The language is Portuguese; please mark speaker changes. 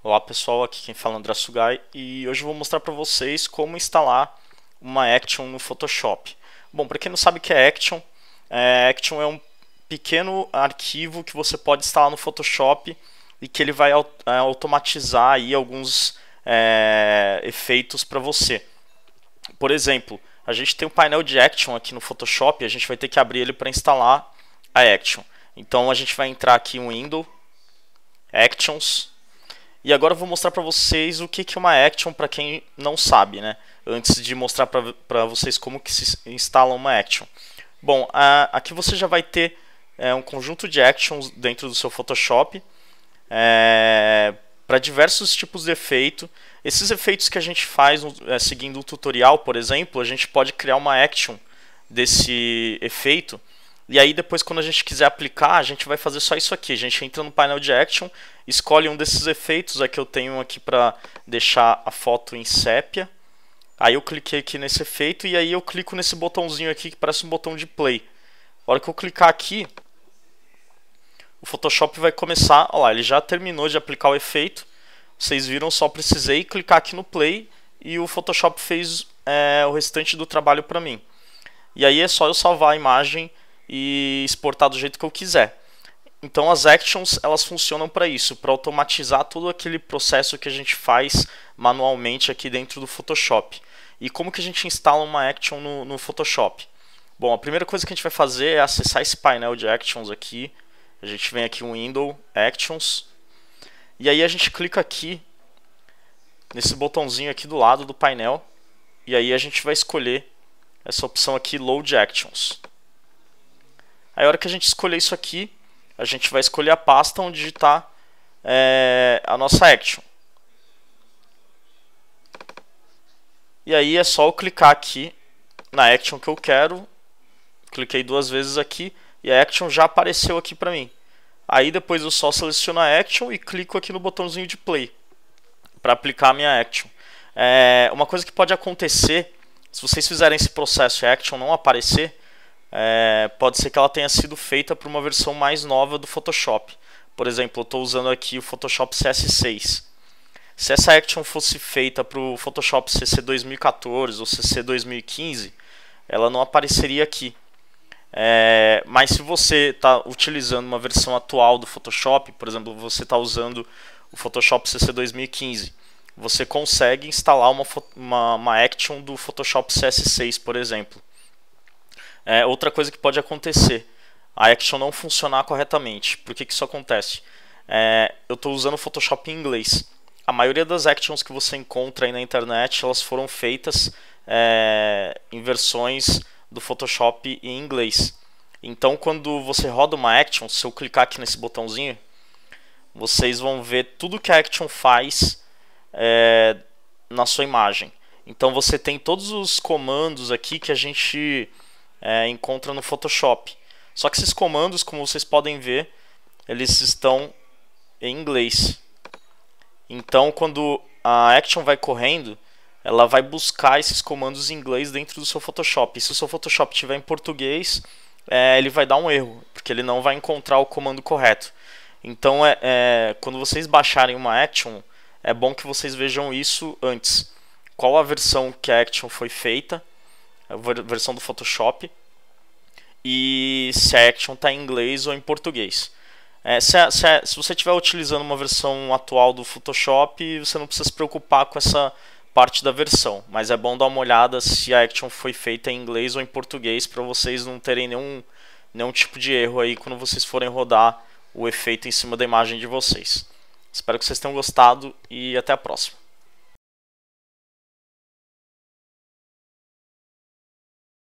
Speaker 1: Olá pessoal, aqui quem fala é André Sugai e hoje eu vou mostrar para vocês como instalar uma Action no Photoshop. Bom, para quem não sabe o que é Action, é, Action é um pequeno arquivo que você pode instalar no Photoshop e que ele vai é, automatizar aí alguns é, efeitos para você. Por exemplo, a gente tem um painel de Action aqui no Photoshop e a gente vai ter que abrir ele para instalar a Action. Então a gente vai entrar aqui em Window, Actions, e agora eu vou mostrar para vocês o que, é uma action para quem não sabe, né? Antes de mostrar para vocês como que se instala uma action. Bom, a, aqui você já vai ter é, um conjunto de actions dentro do seu Photoshop é, para diversos tipos de efeito. Esses efeitos que a gente faz é, seguindo um tutorial, por exemplo, a gente pode criar uma action desse efeito e aí depois quando a gente quiser aplicar, a gente vai fazer só isso aqui. A gente entra no painel de action, escolhe um desses efeitos, aqui eu tenho aqui para deixar a foto em sépia. Aí eu cliquei aqui nesse efeito e aí eu clico nesse botãozinho aqui que parece um botão de play. A hora que eu clicar aqui, o Photoshop vai começar, olha lá, ele já terminou de aplicar o efeito. Vocês viram, só precisei clicar aqui no play e o Photoshop fez é, o restante do trabalho para mim. E aí é só eu salvar a imagem e exportar do jeito que eu quiser. Então as actions elas funcionam para isso, para automatizar todo aquele processo que a gente faz manualmente aqui dentro do Photoshop. E como que a gente instala uma action no, no Photoshop? Bom, a primeira coisa que a gente vai fazer é acessar esse painel de actions aqui. A gente vem aqui no Window, Actions, e aí a gente clica aqui nesse botãozinho aqui do lado do painel e aí a gente vai escolher essa opção aqui Load Actions. Aí a hora que a gente escolher isso aqui, a gente vai escolher a pasta onde está eh, é, a nossa action. E aí é só eu clicar aqui na action que eu quero. Cliquei duas vezes aqui e a action já apareceu aqui para mim. Aí depois eu só seleciono a action e clico aqui no botãozinho de play para aplicar a minha action. É, uma coisa que pode acontecer, se vocês fizerem esse processo e a action não aparecer, é, pode ser que ela tenha sido feita para uma versão mais nova do Photoshop. Por exemplo, eu estou usando aqui o Photoshop CS6. Se essa action fosse feita para o Photoshop CC 2014 ou CC 2015, ela não apareceria aqui. É, mas se você está utilizando uma versão atual do Photoshop, por exemplo, você está usando o Photoshop CC 2015, você consegue instalar uma, uma, uma action do Photoshop CS6, por exemplo. É outra coisa que pode acontecer, a action não funcionar corretamente. Por que, que isso acontece? É, eu estou usando Photoshop em inglês. A maioria das actions que você encontra aí na internet, elas foram feitas é, em versões do Photoshop em inglês. Então, quando você roda uma action, se eu clicar aqui nesse botãozinho, vocês vão ver tudo que a action faz é, na sua imagem. Então, você tem todos os comandos aqui que a gente é, encontra no Photoshop. Só que esses comandos, como vocês podem ver, eles estão em inglês. Então, quando a Action vai correndo, ela vai buscar esses comandos em inglês dentro do seu Photoshop. E se o seu Photoshop estiver em português, é, ele vai dar um erro, porque ele não vai encontrar o comando correto. Então, é, é, quando vocês baixarem uma Action, é bom que vocês vejam isso antes. Qual a versão que a Action foi feita versão do Photoshop. E se a action está em inglês ou em português. É, se, se, se, você estiver utilizando uma versão atual do Photoshop, você não precisa se preocupar com essa parte da versão. Mas é bom dar uma olhada se a action foi feita em inglês ou em português para vocês não terem nenhum, nenhum tipo de erro aí quando vocês forem rodar o efeito em cima da imagem de vocês. Espero que vocês tenham gostado e até a próxima.